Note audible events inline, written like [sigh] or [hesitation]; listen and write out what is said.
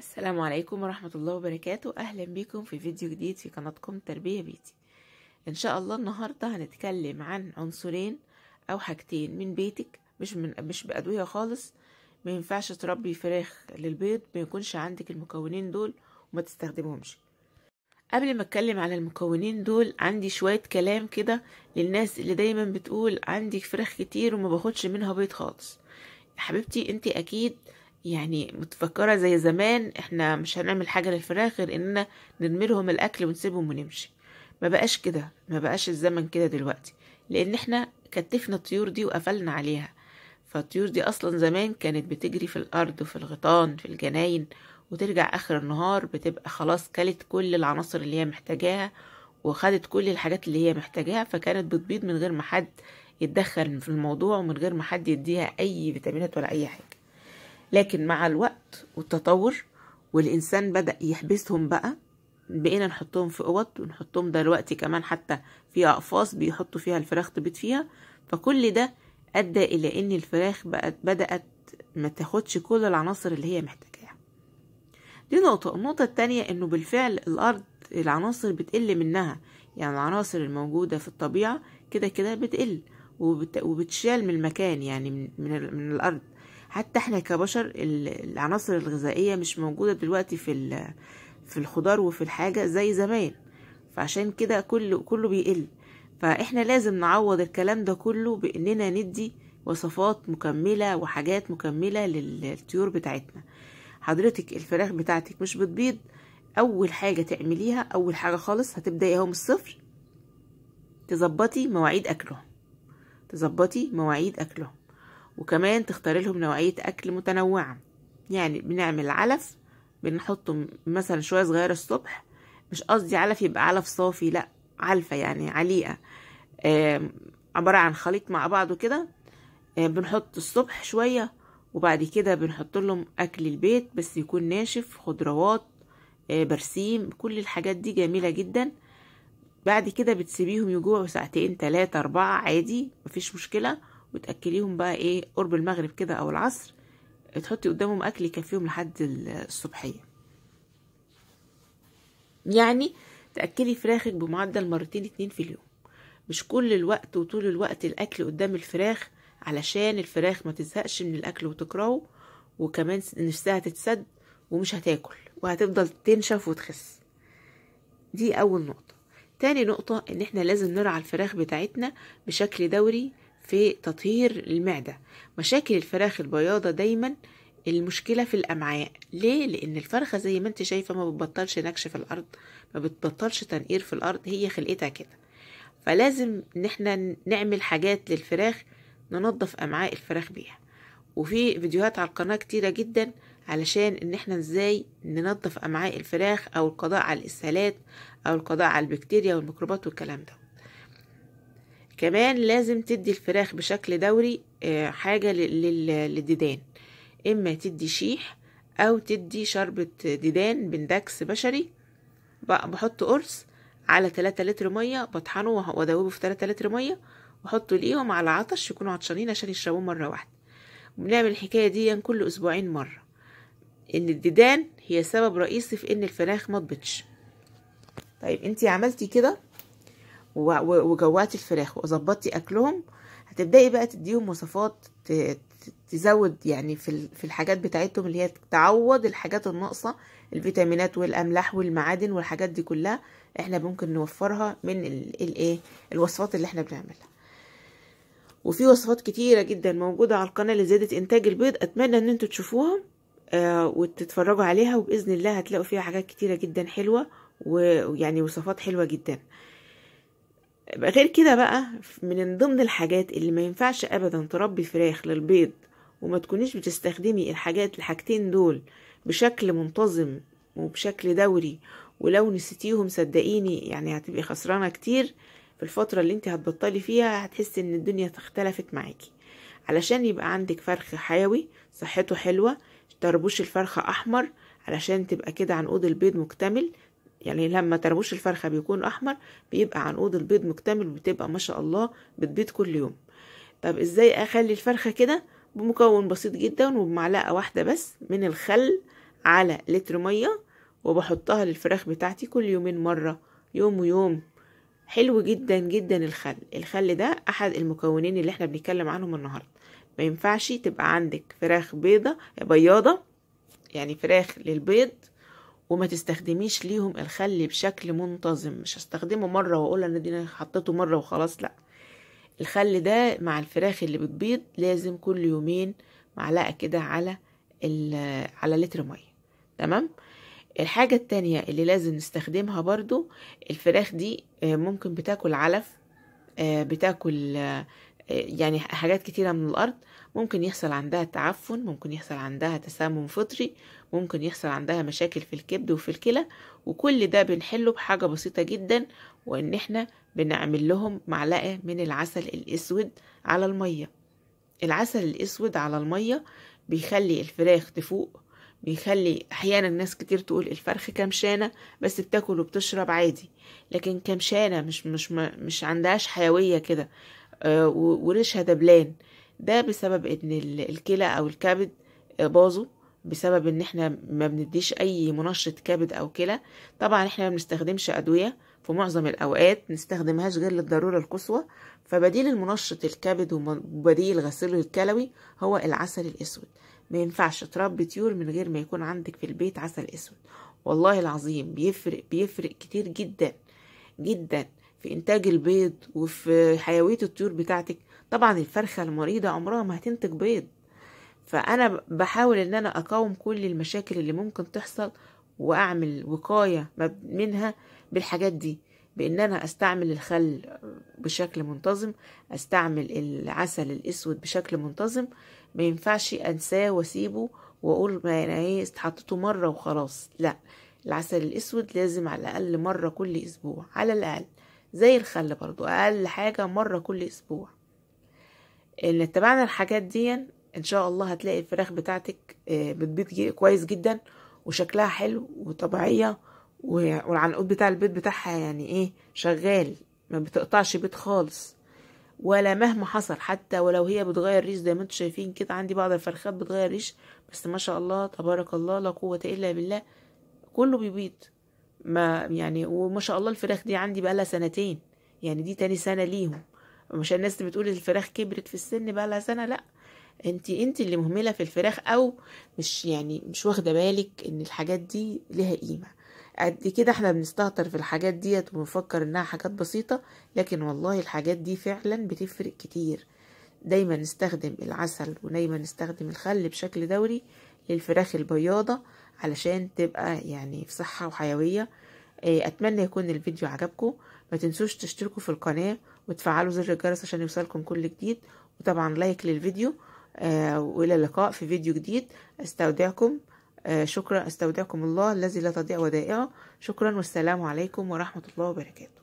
السلام عليكم ورحمة الله وبركاته أهلا بكم في فيديو جديد في قناتكم تربية بيتي إن شاء الله النهاردة هنتكلم عن عنصرين أو حاجتين من بيتك مش, من مش بأدوية خالص ما ينفعش تربي فراخ للبيض ما يكونش عندك المكونين دول وما تستخدمهمش قبل ما اتكلم على المكونين دول عندي شوية كلام كده للناس اللي دايما بتقول عندي فراخ كتير وما باخدش منها بيض خالص حبيبتي انت اكيد يعني متفكرة زي زمان احنا مش هنعمل حاجة للفراخ غير اننا نرمي لهم الاكل ونسيبهم ونمشي ما بقاش كده ما بقاش الزمن كده دلوقتي لان احنا كتفنا الطيور دي وقفلنا عليها فالطيور دي اصلا زمان كانت بتجري في الارض وفي الغيطان في الجناين وترجع اخر النهار بتبقى خلاص كلت كل العناصر اللي هي محتاجاها وخدت كل الحاجات اللي هي محتاجاها فكانت بتبيض من غير ما حد يتدخل في الموضوع ومن غير ما حد يديها اي فيتامينات ولا اي حاجه لكن مع الوقت والتطور والإنسان بدأ يحبسهم بقى بقينا نحطهم في اوض ونحطهم دلوقتي كمان حتى في اقفاص بيحطوا فيها الفراخ تبيض فيها فكل ده ادى الى ان الفراخ بقت بدات ما تاخدش كل العناصر اللي هي محتاجاها دي نقطه النقطه التانية انه بالفعل الارض العناصر بتقل منها يعني العناصر الموجوده في الطبيعه كده كده بتقل وبتشال من المكان يعني من, من الارض حتى احنا كبشر العناصر الغذائيه مش موجوده دلوقتي في في الخضار وفي الحاجه زي زمان فعشان كده كله كله بيقل فاحنا لازم نعوض الكلام ده كله باننا ندي وصفات مكمله وحاجات مكمله للطيور بتاعتنا حضرتك الفراخ بتاعتك مش بتبيض اول حاجه تعمليها اول حاجه خالص هتبداي اهو من الصفر تظبطي مواعيد اكلهم تظبطي مواعيد اكلهم وكمان تختار لهم نوعية أكل متنوعة يعني بنعمل علف بنحطه مثلا شوية صغيرة الصبح مش قصدي علف يبقى علف صافي لأ علفة يعني عليقة عبارة عن خليط مع بعضه كده بنحط الصبح شوية وبعد كده بنحط لهم أكل البيت بس يكون ناشف خضروات برسيم كل الحاجات دي جميلة جدا بعد كده بتسيبيهم يجوعوا ساعتين تلاتة أربعة عادي مفيش مشكلة وتاكليهم بقى ايه قرب المغرب كده او العصر تحطي قدامهم اكل يكفيهم لحد الصبحيه يعني تاكلي فراخك بمعدل مرتين اتنين في اليوم مش كل الوقت وطول الوقت الاكل قدام الفراخ علشان الفراخ ما تزهقش من الاكل وتكرهه وكمان نفسها تتسد ومش هتاكل وهتفضل تنشف وتخس دي اول نقطه تاني نقطه ان احنا لازم نرعى الفراخ بتاعتنا بشكل دوري في تطهير المعدة مشاكل الفراخ البياضة دايما المشكلة في الأمعاء ليه؟ لأن الفرخة زي ما انت شايفة ما بتبطلش نكش في الأرض ما بتبطلش تنقير في الأرض هي خلقتها كده فلازم ان احنا نعمل حاجات للفراخ ننظف أمعاء الفراخ بيها وفي فيديوهات على القناة كتيرة جدا علشان ان احنا ازاي ننظف امعاء الفراخ او القضاء على الاسهالات او القضاء على البكتيريا والميكروبات والكلام ده كمان لازم تدي الفراخ بشكل دوري آه، حاجة للديدان إما تدي شيح أو تدي شربة ديدان بندكس بشري بحط قرص على 3 لتر مية بطحنه وأدوبه في 3 لتر مية وأحطه ليهم على عطش يكونوا عطشانين عشان يشربوه مرة واحدة بنعمل الحكاية دي كل أسبوعين مرة إن الديدان هي سبب رئيسي في إن الفراخ ما طيب انتي عملتي كده وجوعتي الفراخ وظبطتي اكلهم هتبداي بقى تديهم وصفات تزود يعني في الحاجات بتاعتهم اللي هي تعوض الحاجات الناقصه الفيتامينات والاملاح والمعادن والحاجات دي كلها احنا ممكن نوفرها من الايه الوصفات اللي احنا بنعملها وفي وصفات كتيرة جدا موجودة على القناة لزيادة إنتاج البيض أتمنى إن انتوا تشوفوها آه، وتتفرجوا عليها وبإذن الله هتلاقوا فيها حاجات كتيرة جدا حلوة ويعني وصفات حلوة جدا غير كده بقى من ضمن الحاجات اللي ما ينفعش ابدا تربي فراخ للبيض وما تكونيش بتستخدمي الحاجات الحاجتين دول بشكل منتظم وبشكل دوري ولو نسيتيهم صدقيني يعني هتبقي خسرانه كتير في الفتره اللي انت هتبطلي فيها هتحسي ان الدنيا اختلفت معاكي علشان يبقى عندك فرخ حيوي صحته حلوه تربوش الفرخه احمر علشان تبقى كده عنقود البيض مكتمل يعني لما تربوش الفرخة بيكون أحمر بيبقى عنقود البيض مكتمل وبتبقى ما شاء الله بتبيض كل يوم طب إزاي أخلي الفرخة كده بمكون بسيط جدا وبمعلقة واحدة بس من الخل على لتر مية وبحطها للفراخ بتاعتي كل يومين مرة يوم ويوم حلو جدا جدا الخل الخل ده أحد المكونين اللي احنا بنتكلم عنهم النهاردة ما ينفعش تبقى عندك فراخ بيضة بياضة يعني فراخ للبيض وما تستخدميش ليهم الخل بشكل منتظم مش هستخدمه مرة واقول انا دي حطيته مرة وخلاص لا الخل ده مع الفراخ اللي بتبيض لازم كل يومين معلقة كده على [hesitation] على لتر مية تمام الحاجة التانية اللي لازم نستخدمها برضو الفراخ دي آه، ممكن بتاكل علف آه، بتاكل آه، يعني حاجات كتيرة من الأرض ممكن يحصل عندها تعفن ممكن يحصل عندها تسمم فطري ممكن يحصل عندها مشاكل في الكبد وفي الكلى وكل ده بنحله بحاجة بسيطة جدا وإن إحنا بنعمل لهم معلقة من العسل الأسود على المية العسل الأسود على المية بيخلي الفراخ تفوق بيخلي احيانا ناس كتير تقول الفرخ كمشانه بس بتاكل وبتشرب عادي لكن كمشانه مش مش مش عندهاش حيويه كده آه، وريشها دبلان ده بسبب ان الكلى او الكبد آه، باظوا بسبب ان احنا ما بنديش اي منشط كبد او كلى طبعا احنا ما بنستخدمش ادويه في معظم الاوقات نستخدمهاش غير للضروره القصوى فبديل المنشط الكبد وبديل غسيله الكلوي هو العسل الاسود ما ينفعش تربي طيور من غير ما يكون عندك في البيت عسل اسود والله العظيم بيفرق بيفرق كتير جدا جدا في إنتاج البيض وفي حيوية الطيور بتاعتك طبعا الفرخة المريضة عمرها ما هتنتج بيض فأنا بحاول إن أنا أقاوم كل المشاكل اللي ممكن تحصل وأعمل وقاية منها بالحاجات دي بإن أنا أستعمل الخل بشكل منتظم أستعمل العسل الأسود بشكل منتظم ما ينفعش أنساه وأسيبه وأقول ما أنا إيه حطيته مرة وخلاص لأ العسل الأسود لازم على الأقل مرة كل أسبوع على الأقل زي الخل برضو اقل حاجة مرة كل اسبوع ان اتبعنا الحاجات دي ان شاء الله هتلاقي الفراخ بتاعتك آه، بتبيض كويس جدا وشكلها حلو وطبيعية والعنقود بتاع البيض بتاعها يعني ايه شغال ما بتقطعش بيض خالص ولا مهما حصل حتى ولو هي بتغير ريش زي ما انتم شايفين كده عندي بعض الفرخات بتغير ريش بس ما شاء الله تبارك الله لا قوة الا بالله كله بيبيض ما يعني وما شاء الله الفراخ دي عندي بقالها سنتين يعني دي تاني سنه ليهم مش الناس بتقول الفراخ كبرت في السن بقالها سنه لا انت انت اللي مهمله في الفراخ او مش يعني مش واخده بالك ان الحاجات دي ليها قيمه قد كده احنا بنستهتر في الحاجات ديت وبنفكر انها حاجات بسيطه لكن والله الحاجات دي فعلا بتفرق كتير دايما نستخدم العسل ودايما نستخدم الخل بشكل دوري للفراخ البياضه علشان تبقى يعني في صحة وحيوية آه، اتمنى يكون الفيديو عجبكم ما تنسوش تشتركوا في القناة وتفعلوا زر الجرس عشان يوصلكم كل جديد وطبعا لايك للفيديو آه، والى اللقاء في فيديو جديد استودعكم آه، شكرا استودعكم الله الذي لا تضيع ودائعه شكرا والسلام عليكم ورحمة الله وبركاته